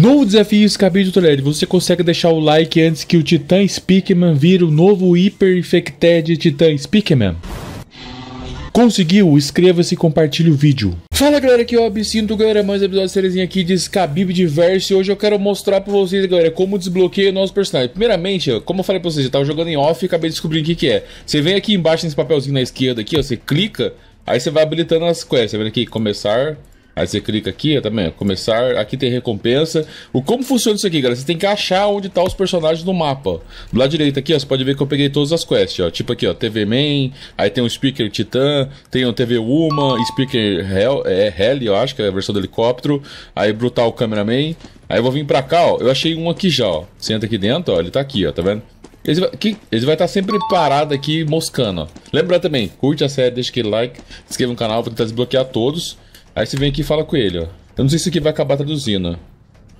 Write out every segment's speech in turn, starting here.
Novo desafio Escape Tutorial, Você consegue deixar o like antes que o Titã Speakman vire o novo Hyper Infected Titã Speakman? Conseguiu? Inscreva-se e compartilhe o vídeo. Fala galera, aqui é o Absinto, galera, mais um episódio sériezinho aqui de Scabib Diverso e hoje eu quero mostrar pra vocês, galera, como desbloqueia o nosso personagem. Primeiramente, como eu falei pra vocês, eu tava jogando em off e acabei descobrindo o que que é. Você vem aqui embaixo nesse papelzinho na esquerda aqui, ó, você clica, aí você vai habilitando as quests, você tá vendo aqui, começar, Aí você clica aqui, ó, também, começar, aqui tem recompensa. O como funciona isso aqui, galera? Você tem que achar onde tá os personagens no mapa. Do lado direito aqui, ó, você pode ver que eu peguei todas as quests, ó. Tipo aqui, ó, TV Man, aí tem um Speaker Titan, tem um TV Woman, Speaker Hell, é, Hell, eu acho que é a versão do helicóptero, aí Brutal Cameraman. Aí eu vou vir pra cá, ó, eu achei um aqui já, ó. Senta aqui dentro, ó, ele tá aqui, ó, tá vendo? Ele vai, que, ele vai estar tá sempre parado aqui moscando. Ó. Lembra também, curte a série, deixa aquele like, se inscreva no canal pra tentar desbloquear todos. Aí você vem aqui e fala com ele, ó. Eu não sei se isso aqui vai acabar traduzindo.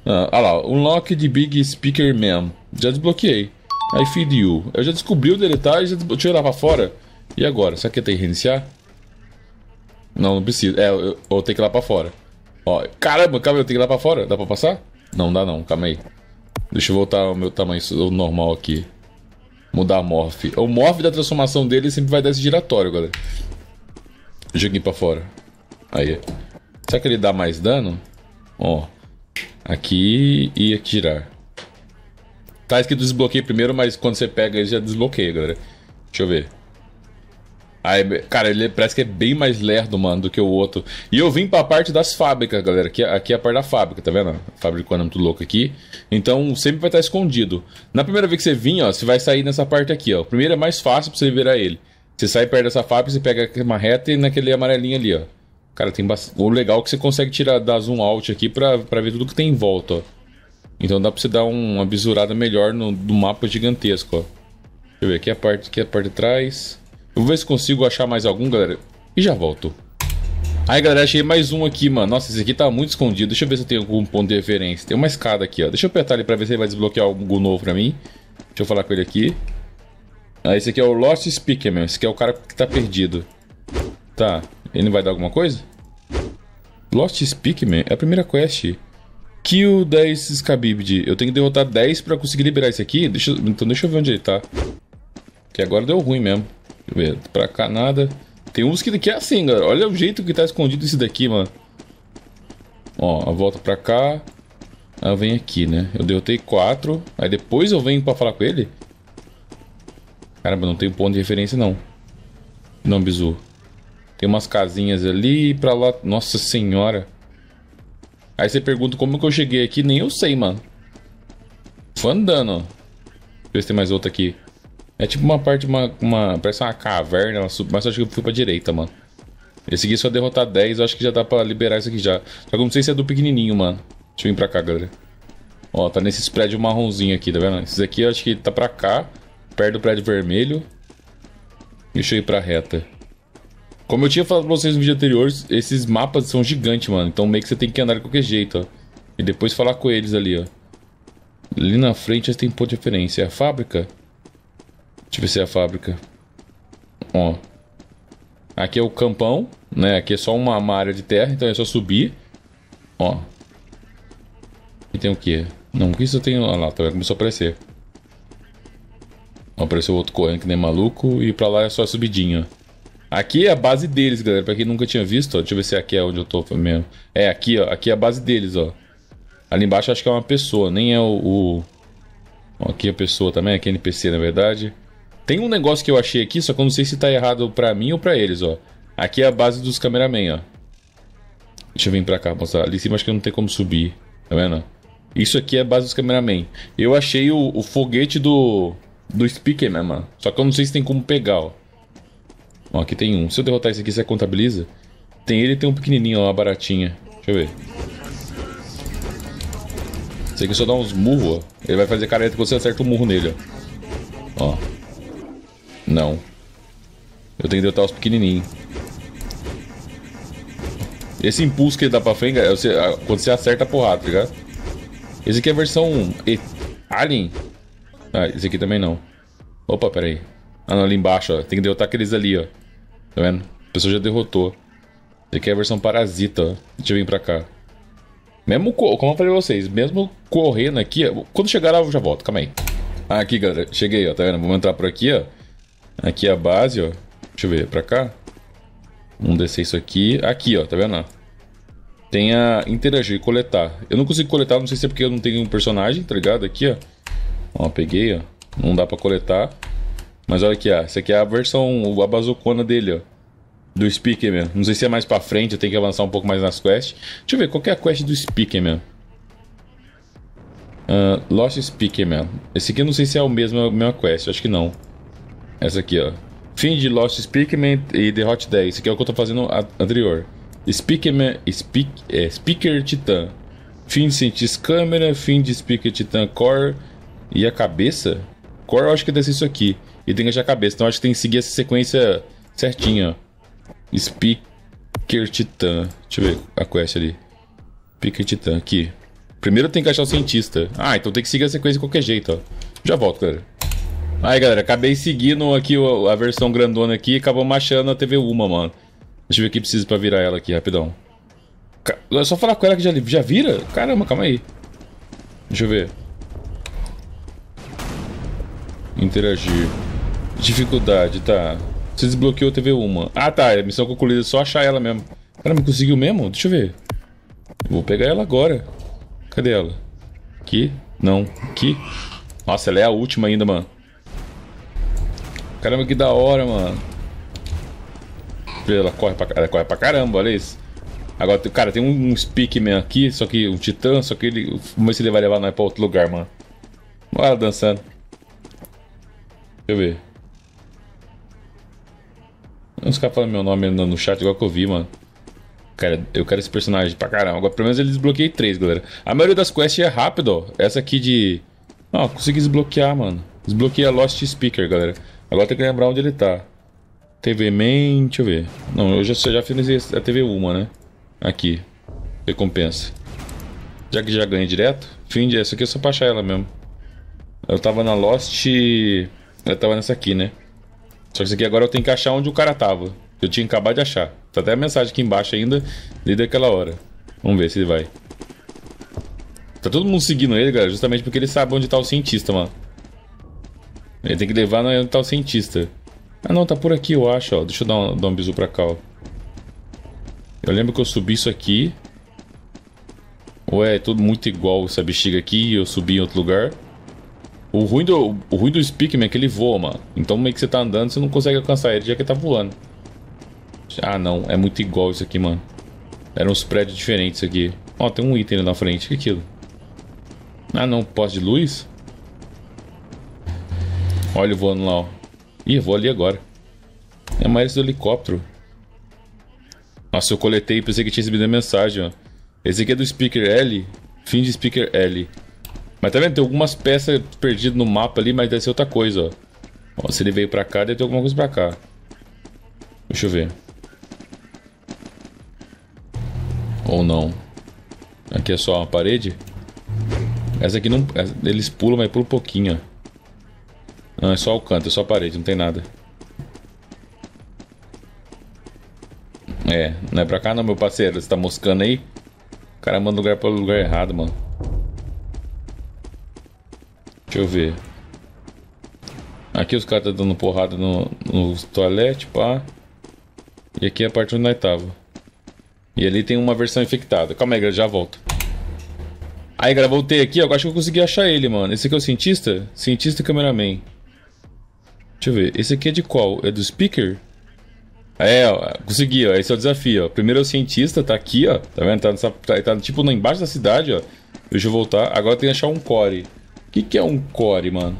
Ah, ah lá, unlock the big speaker man. Já desbloqueei. I feed you. Eu já descobri o deletar tá e já des... tirei lá pra fora. E agora? Será que tem que reiniciar? Não, não precisa. É, eu, eu tenho que ir lá pra fora. Ó, caramba, calma, eu tenho que ir lá pra fora. Dá pra passar? Não, dá não, calma aí. Deixa eu voltar ao meu tamanho é normal aqui. Mudar a morph. O morph da transformação dele sempre vai dar esse giratório, galera. Joguei pra fora. Aí. Será que ele dá mais dano? Ó. Aqui e Tá isso Tá escrito desbloqueei primeiro, mas quando você pega ele já desbloqueia, galera. Deixa eu ver. Aí, cara, ele parece que é bem mais lerdo, mano, do que o outro. E eu vim pra parte das fábricas, galera. Aqui, aqui é a parte da fábrica, tá vendo? Fábrica é muito louco aqui. Então, sempre vai estar escondido. Na primeira vez que você vir, ó, você vai sair nessa parte aqui, ó. O primeiro é mais fácil pra você virar ele. Você sai perto dessa fábrica, você pega uma reta e naquele amarelinho ali, ó. Cara, tem bastante. O legal é que você consegue tirar, dar zoom out aqui pra, ver tudo que tem em volta, ó. Então dá pra você dar uma visurada melhor no, do mapa gigantesco, ó. Deixa eu ver aqui a parte, aqui a parte de trás. Eu vou ver se consigo achar mais algum, galera. E já volto. Aí, galera, achei mais um aqui, mano. Nossa, esse aqui tá muito escondido. Deixa eu ver se eu tenho algum ponto de referência. Tem uma escada aqui, ó. Deixa eu apertar ele pra ver se ele vai desbloquear algo novo pra mim. Deixa eu falar com ele aqui. Ah, esse aqui é o Lost Speaker, meu. Esse aqui é o cara que tá perdido. Tá. Ele não vai dar alguma coisa? Lost Speakman é a primeira quest. Kill 10 Scabibd. Eu tenho que derrotar 10 pra conseguir liberar esse aqui. Deixa, então deixa eu ver onde ele tá. Que agora deu ruim mesmo. Deixa eu ver. Pra cá nada. Tem uns que, que é assim, galera. Olha o jeito que tá escondido esse daqui, mano. Ó, a volta pra cá. Aí ah, venho aqui, né? Eu derrotei 4. Aí depois eu venho pra falar com ele. Caramba, não tem ponto de referência, não. Não, Bizu. Tem umas casinhas ali e pra lá. Nossa senhora. Aí você pergunta como que eu cheguei aqui, nem eu sei, mano. Foi andando. Deixa eu ver se tem mais outra aqui. É tipo uma parte, uma, uma parece uma caverna, mas eu acho que eu fui pra direita, mano. Esse aqui só derrotar 10, eu acho que já dá pra liberar isso aqui já. Só que eu não sei se é do pequenininho, mano. Deixa eu vir pra cá, galera. Ó, tá nesse prédio marronzinho aqui, tá vendo? Esse aqui eu acho que tá pra cá, perto do prédio vermelho. Deixa eu ir pra reta. Como eu tinha falado pra vocês no vídeo anterior, esses mapas são gigantes, mano. Então meio que você tem que andar de qualquer jeito, ó. E depois falar com eles ali, ó. Ali na frente tem ponto de referência. É a fábrica? Deixa eu ver se é a fábrica. Ó. Aqui é o campão, né? Aqui é só uma, uma área de terra, então é só subir. Ó. E tem o quê? Não, que isso tem... Olha lá, tá vendo? Começou a aparecer. Ó, apareceu outro correndo que nem maluco. E pra lá é só subidinho, ó. Aqui é a base deles, galera. Pra quem nunca tinha visto, ó. Deixa eu ver se aqui é onde eu tô mesmo. É, aqui, ó. Aqui é a base deles, ó. Ali embaixo acho que é uma pessoa, nem é o. o... Ó, aqui é a pessoa também, aqui é NPC, na verdade. Tem um negócio que eu achei aqui, só que eu não sei se tá errado pra mim ou pra eles, ó. Aqui é a base dos cameramen, ó. Deixa eu vir pra cá mostrar. Ali em cima acho que não tem como subir. Tá vendo? Isso aqui é a base dos cameramen. Eu achei o, o foguete do. Do Speaker, né, mano? Só que eu não sei se tem como pegar, ó. Ó, aqui tem um. Se eu derrotar esse aqui, você contabiliza? Tem ele e tem um pequenininho lá, uma baratinha. Deixa eu ver. Esse aqui só dá uns murros, ó. Ele vai fazer careta que você acerta um murro nele, ó. Ó. Não. Eu tenho que derrotar os pequenininhos. Esse impulso que ele dá pra frente, é você, quando você acerta a porrada, tá ligado? Esse aqui é a versão e Alien. Ah, esse aqui também não. Opa, pera aí. Ah, não, ali embaixo, ó. Tem que derrotar aqueles ali, ó. Tá vendo? A pessoa já derrotou. Ele quer a versão parasita, ó. Deixa eu vir pra cá. Mesmo, como eu falei pra vocês, mesmo correndo aqui, quando chegar lá eu já volto, calma aí. Ah, aqui, galera, cheguei, ó, tá vendo? Vamos entrar por aqui, ó. Aqui é a base, ó. Deixa eu ver, pra cá. Vamos descer isso aqui. Aqui, ó, tá vendo? Tem a interagir, coletar. Eu não consigo coletar, não sei se é porque eu não tenho um personagem, tá ligado? Aqui, ó. Ó, peguei, ó. Não dá pra coletar. Mas olha aqui, ó. Essa aqui é a versão, a bazucona dele, ó. Do Speaker Não sei se é mais pra frente, eu tenho que avançar um pouco mais nas quests. Deixa eu ver, qual é a quest do Speaker mesmo? Uh, Lost Speaker mesmo. Esse aqui eu não sei se é o mesmo, a mesma quest, acho que não. Essa aqui, ó. Fim de Lost Speakerman e Derrote 10. Esse aqui é o que eu tô fazendo anterior. Speakerman, speak, é, Speaker Titan. Fim de Cientist Câmera, fim de Speaker Titan Core. E a cabeça? Core eu acho que é deve ser isso aqui e tem que achar a cabeça. Então acho que tem que seguir essa sequência certinha. Speaker Titan. Deixa eu ver a quest ali. Speaker Titan, aqui. Primeiro tem que achar o cientista. Ah, então tem que seguir a sequência de qualquer jeito, ó. Já volto, galera. Aí, galera, acabei seguindo aqui a versão grandona aqui e machando a TV Uma, mano. Deixa eu ver o que precisa pra virar ela aqui, rapidão. É só falar com ela que já, já vira? Caramba, calma aí. Deixa eu ver. Interagir. Dificuldade, tá. Você desbloqueou TV1. Ah, tá. É missão concluída. É só achar ela mesmo. Caramba, conseguiu mesmo? Deixa eu ver. Vou pegar ela agora. Cadê ela? Aqui? Não. Aqui? Nossa, ela é a última ainda, mano. Caramba, que da hora, mano. Ela corre pra, ela corre pra caramba, olha isso. Agora, cara, tem um, um Speakman aqui, só que um Titã, só que ele... Vamos ver se ele vai levar nós pra outro lugar, mano. Olha ela dançando. Deixa eu ver. Não caras falando meu nome no chat, igual que eu vi, mano. Cara, eu quero esse personagem pra caramba. Agora, pelo menos ele desbloqueei três, galera. A maioria das quests é rápido, ó. Essa aqui de... Não, consegui desbloquear, mano. Desbloqueei a Lost Speaker, galera. Agora tem que lembrar onde ele tá. TV Main, deixa eu ver. Não, eu já, já finalizei a TV Uma, né? Aqui. Recompensa. Já que já ganhei direto. Fim de... Essa aqui é só pra achar ela mesmo. Eu tava na Lost... Eu tava nessa aqui, né? Só que isso aqui agora eu tenho que achar onde o cara tava. Eu tinha acabado de achar. Tá até a mensagem aqui embaixo ainda, desde aquela hora. Vamos ver se ele vai. Tá todo mundo seguindo ele, galera, justamente porque ele sabe onde tá o cientista, mano. Ele tem que levar onde tá o cientista. Ah, não, tá por aqui, eu acho, ó. Deixa eu dar um, dar um bisu pra cá, ó. Eu lembro que eu subi isso aqui. Ué, é tudo muito igual essa bexiga aqui. Eu subi em outro lugar. O ruim do, o ruim do Speakman é que ele voa, mano. Então meio que você tá andando, você não consegue alcançar ele já que ele tá voando. Ah, não. É muito igual isso aqui, mano. Eram uns prédios diferentes aqui. Ó, tem um item ali na frente. O que é aquilo? Ah, não. Poste de luz? Olha o voando lá, ó. Ih, eu vou ali agora. É mais do helicóptero. Nossa, eu coletei e pensei que tinha recebido a mensagem, ó. Esse aqui é do Speaker L. Fim de Speaker L. Mas tá vendo? Tem algumas peças perdidas no mapa ali, mas deve ser outra coisa, ó. ó se ele veio pra cá, deve ter alguma coisa pra cá. Deixa eu ver. Ou não. Aqui é só uma parede. Essa aqui não... Eles pulam, mas pula um pouquinho, ó. Não, é só o canto, é só a parede, não tem nada. É, não é pra cá não, meu parceiro. Você tá moscando aí? O cara manda lugar pro lugar errado, mano. Deixa eu ver. Aqui os caras tá dando porrada no, no toalete, pá. E aqui é a parte onde nós oitava. E ali tem uma versão infectada. Calma aí, já volto. Aí, galera, voltei aqui. Eu acho que eu consegui achar ele, mano. Esse aqui é o cientista? Cientista e cameraman. Deixa eu ver. Esse aqui é de qual? É do speaker? É, ó, consegui, ó. Esse é o desafio, ó. Primeiro é o cientista, tá aqui, ó. Tá vendo? Tá, nessa, tá, tá tipo embaixo da cidade, ó. Deixa eu voltar. Agora tem que achar um core que, que é um core, mano?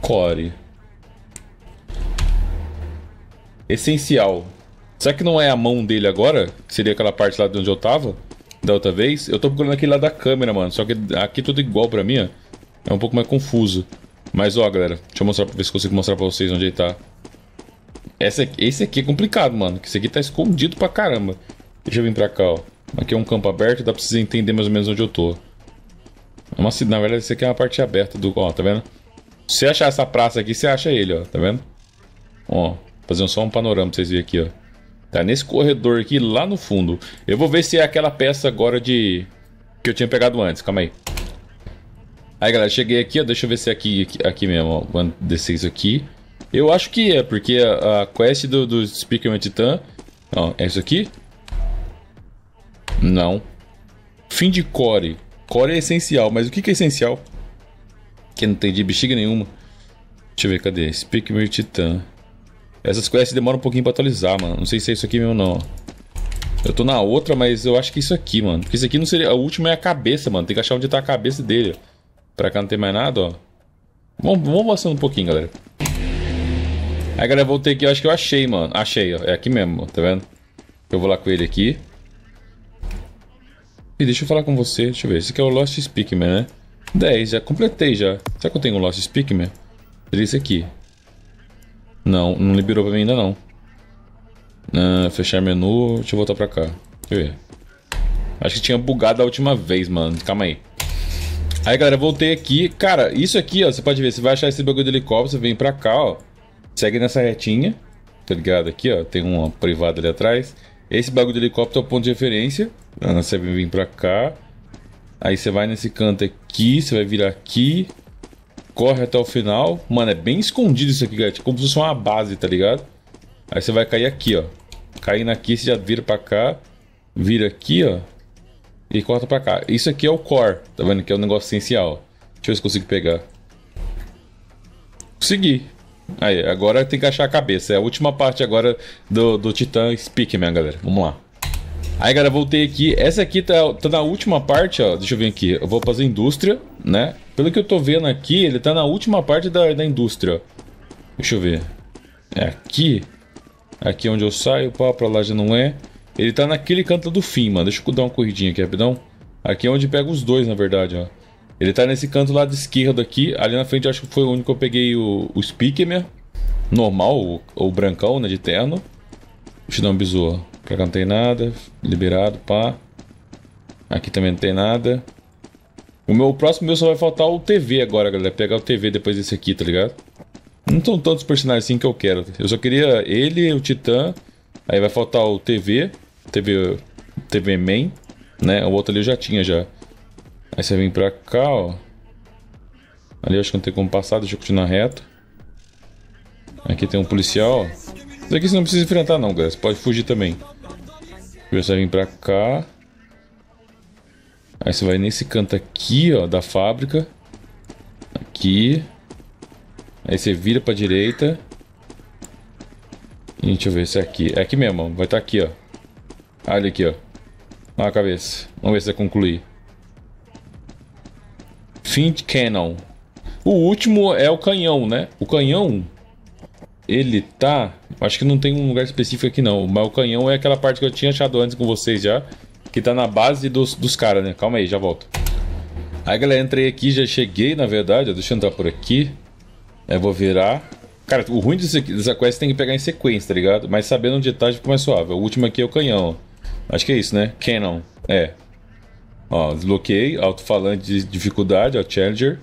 Core. Essencial. Será que não é a mão dele agora? Que seria aquela parte lá de onde eu tava? Da outra vez? Eu tô procurando aquele lá da câmera, mano. Só que aqui tudo igual pra mim, ó. É um pouco mais confuso. Mas, ó, galera. Deixa eu mostrar pra ver se consigo mostrar pra vocês onde ele tá. esse aqui é complicado, mano. Esse aqui tá escondido pra caramba. Deixa eu vir pra cá, ó. Aqui é um campo aberto, dá pra vocês entenderem mais ou menos onde eu tô. É uma na verdade, isso aqui é uma parte aberta do. Ó, tá vendo? Se você achar essa praça aqui, você acha ele, ó, tá vendo? Ó, fazendo só um panorama pra vocês verem aqui, ó. Tá nesse corredor aqui, lá no fundo. Eu vou ver se é aquela peça agora de... Que eu tinha pegado antes, calma aí. Aí, galera, cheguei aqui, ó. Deixa eu ver se é aqui, aqui, aqui mesmo, ó. 1 descer isso aqui. Eu acho que é, porque a, a quest do, do Speakerman Titan... Ó, é isso aqui? Não. Fim de core core é essencial, mas o que, que é essencial? Que não tem de bexiga nenhuma. Deixa eu ver, cadê? Speak Mir Titan. Essas quests demoram um pouquinho pra atualizar, mano. Não sei se é isso aqui mesmo, não. Eu tô na outra, mas eu acho que é isso aqui, mano. Porque isso aqui não seria. A última é a cabeça, mano. Tem que achar onde tá a cabeça dele. Pra cá não tem mais nada, ó. Vamos, vamos avançando um pouquinho, galera. Aí, galera, voltei aqui. Eu acho que eu achei, mano. Achei, ó. É aqui mesmo, ó. tá vendo? Eu vou lá com ele aqui. E deixa eu falar com você. Deixa eu ver. Esse aqui é o Lost Speakman, né? 10, já completei já. Será que eu tenho um Lost Speakman? Seria é esse aqui. Não, não liberou pra mim ainda não. Ah, fechar menu. Deixa eu voltar pra cá. Deixa eu ver. Acho que tinha bugado a última vez, mano. Calma aí. Aí, galera, voltei aqui. Cara, isso aqui, ó, você pode ver. Você vai achar esse bagulho de helicóptero, você vem pra cá, ó. Segue nessa retinha, tá ligado? Aqui, ó, tem uma privada ali atrás. Esse bagulho de helicóptero é o ponto de referência. Ah, você vai vir pra cá. Aí você vai nesse canto aqui, você vai vir aqui. Corre até o final. Mano, é bem escondido isso aqui, galera. Tipo, como se fosse uma base, tá ligado? Aí você vai cair aqui, ó. Caindo aqui, você já vira pra cá. Vira aqui, ó. E corta pra cá. Isso aqui é o core, tá vendo? Que é o negócio essencial. Deixa eu ver se consigo pegar. Consegui. Aí, agora tem que achar a cabeça. É a última parte agora do, do Titan Speak, minha galera. Vamos lá. Aí, galera, voltei aqui. Essa aqui tá, tá na última parte, ó. Deixa eu ver aqui. Eu vou fazer indústria, né? Pelo que eu tô vendo aqui, ele tá na última parte da, da indústria. Deixa eu ver. É aqui. Aqui é onde eu saio. Pá, pra lá já não é. Ele tá naquele canto do fim, mano. Deixa eu dar uma corridinha aqui rapidão. Aqui é onde pega os dois, na verdade, ó. Ele tá nesse canto lado esquerdo aqui. Ali na frente acho que foi o único que eu peguei o, o Speaker né? normal, o, o brancão, né, de terno. Deixa eu dar um bizoa. Pra cá não tem nada. Liberado, pá. Aqui também não tem nada. O meu o próximo meu só vai faltar o TV agora, galera. Pegar o TV depois desse aqui, tá ligado? Não são tantos personagens assim que eu quero. Eu só queria ele, o Titã. Aí vai faltar o TV. TV. TV Man. Né? O outro ali eu já tinha já. Aí você vem pra cá, ó. Ali acho que não tem como passar, deixa eu continuar reto. Aqui tem um policial, ó. Isso aqui você não precisa enfrentar não, galera. Você pode fugir também. Você vai vir pra cá. Aí você vai nesse canto aqui, ó, da fábrica. Aqui. Aí você vira pra direita. E deixa eu ver se é aqui. É aqui mesmo, ó. vai estar tá aqui, ó. Olha aqui, ó. Na cabeça. Vamos ver se vai concluir. Fint Cannon. O último é o canhão, né? O canhão, ele tá... Acho que não tem um lugar específico aqui não, mas o canhão é aquela parte que eu tinha achado antes com vocês já, que tá na base dos, dos caras, né? Calma aí, já volto. Aí galera, entrei aqui, já cheguei na verdade, deixa eu entrar por aqui. Eu é, vou virar. Cara, o ruim dessa quest tem que pegar em sequência, tá ligado? Mas sabendo onde tá já fica mais suave. O último aqui é o canhão. Acho que é isso, né? Cannon. É. Ó, desbloqueei, alto-falante de dificuldade, ó, Challenger.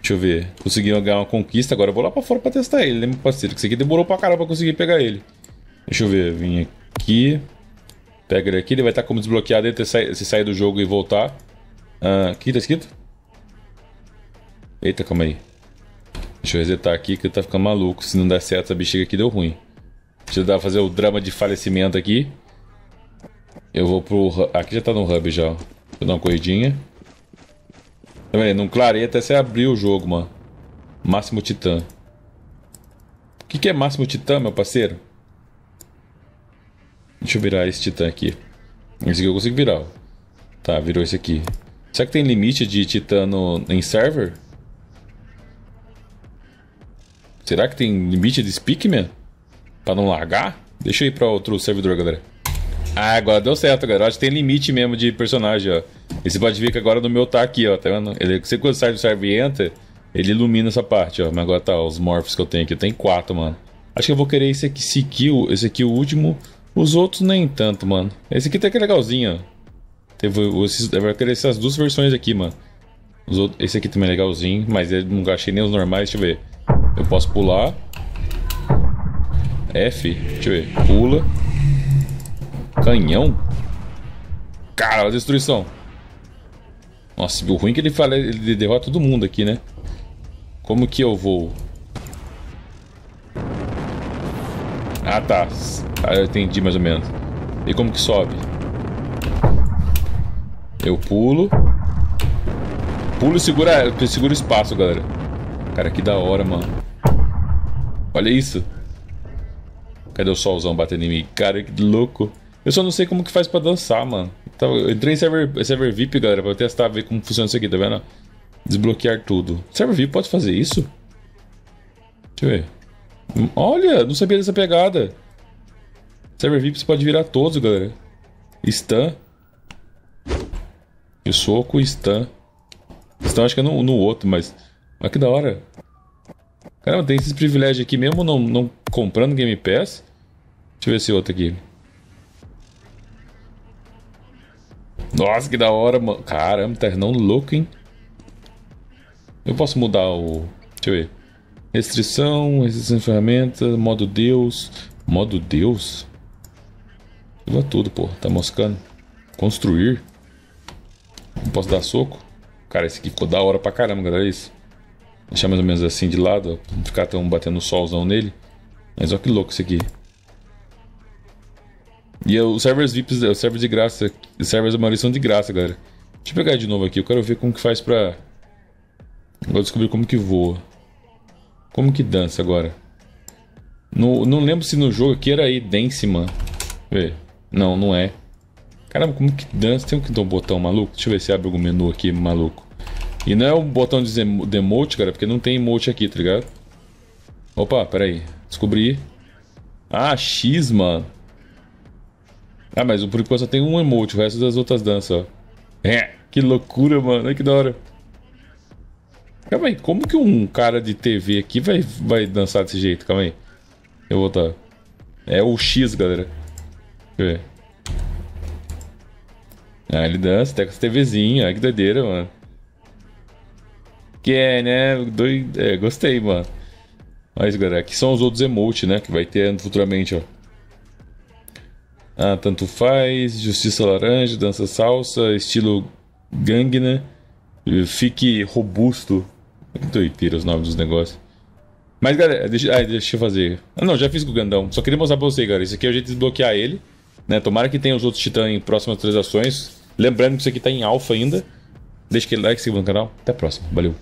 Deixa eu ver. Conseguiram ganhar uma conquista, agora eu vou lá pra fora pra testar ele, né, meu parceiro? Que isso aqui demorou pra caramba pra conseguir pegar ele. Deixa eu ver, vim aqui. Pega ele aqui, ele vai estar tá como desbloqueado até se sair do jogo e voltar. Ah, aqui tá escrito? Eita, calma aí. Deixa eu resetar aqui que ele tá ficando maluco. Se não der certo essa bexiga aqui, deu ruim. Deixa eu dar fazer o drama de falecimento aqui. Eu vou pro... Aqui já tá no hub já, ó eu dar uma corridinha. Tá Não clarei até você abrir o jogo, mano. Máximo Titã. O que, que é Máximo Titã, meu parceiro? Deixa eu virar esse Titã aqui. Esse aqui eu consigo virar. Tá, virou esse aqui. Será que tem limite de Titã no, em server? Será que tem limite de Speakman? Pra não largar? Deixa eu ir pra outro servidor, galera. Ah, agora deu certo, galera. Acho que tem limite mesmo de personagem, ó. E você pode ver que agora no meu tá aqui, ó, tá vendo? Ele, você quando sai do serve enter, ele ilumina essa parte, ó. Mas agora tá, ó, os morphs que eu tenho aqui. Eu tenho quatro, mano. Acho que eu vou querer esse aqui, esse aqui, esse aqui o último. Os outros nem tanto, mano. Esse aqui tá que legalzinho, ó. esses, eu vou querer essas duas versões aqui, mano. Os outros, esse aqui também é legalzinho, mas eu não achei nem os normais, deixa eu ver. Eu posso pular. F, deixa eu ver, pula. Canhão? Cara, destruição. Nossa, o ruim é que ele fala, ele derrota todo mundo aqui, né? Como que eu vou? Ah, tá. Ah, eu entendi mais ou menos. E como que sobe? Eu pulo. Pulo e segura, segura o espaço, galera. Cara, que da hora, mano. Olha isso. Cadê o solzão batendo em mim? Cara, que louco. Eu só não sei como que faz pra dançar, mano. Então, eu entrei em server, server VIP, galera, pra testar, ver como funciona isso aqui, tá vendo? Desbloquear tudo. Server VIP pode fazer isso? Deixa eu ver. Olha, não sabia dessa pegada. Server VIP você pode virar todos, galera. Stun. E soco stun. Stun acho que é no, no outro, mas... Olha que da hora. Caramba, tem esses privilégios aqui mesmo não, não comprando Game Pass. Deixa eu ver esse outro aqui. Nossa, que da hora, mano. Caramba, ternão louco, hein? Eu posso mudar o... Deixa eu ver. Restrição, restrição de ferramenta, modo Deus. Modo Deus? Muda tudo, pô. Tá moscando. Construir. Não posso dar soco? Cara, esse aqui ficou da hora pra caramba, galera. É isso. Deixar mais ou menos assim de lado, ó. Não ficar tão batendo solzão nele. Mas olha que louco isso aqui. E os servers VIPs, os servers de graça, os servers da maioria são de graça, galera. Deixa eu pegar de novo aqui, eu quero ver como que faz pra... Agora descobrir como que voa. Como que dança agora? No, não lembro se no jogo aqui era aí, dance, man. Vê. Não, não é. Caramba, como que dança? Tem que um botão maluco? Deixa eu ver se abre algum menu aqui, maluco. E não é um botão de emote, cara, porque não tem emote aqui, tá ligado? Opa, peraí. Descobri. Ah, X, mano. Ah, mas o enquanto só tem um emote, o resto das outras danças, ó. É, que loucura, mano. Olha que da hora. Calma aí, como que um cara de TV aqui vai, vai dançar desse jeito? Calma aí. Eu vou botar. É o X, galera. Deixa eu ver. Ah, ele dança até com as TVzinhas. Olha que doideira, mano. Que é, né? Doid... É, gostei, mano. Mas, galera, aqui são os outros emotes, né? Que vai ter futuramente, ó ah, Tanto Faz, Justiça Laranja, Dança Salsa, estilo né Fique Robusto. Doideira os nomes dos negócios. Mas galera, deixa, ah, deixa eu fazer. Ah, não, já fiz com o Gandão. Só queria mostrar pra vocês, galera. Isso aqui é o jeito de desbloquear ele. Né? Tomara que tenha os outros titãs em próximas atualizações. Lembrando que isso aqui tá em alfa ainda. Deixa aquele like, se inscreva no canal. Até a próxima. Valeu.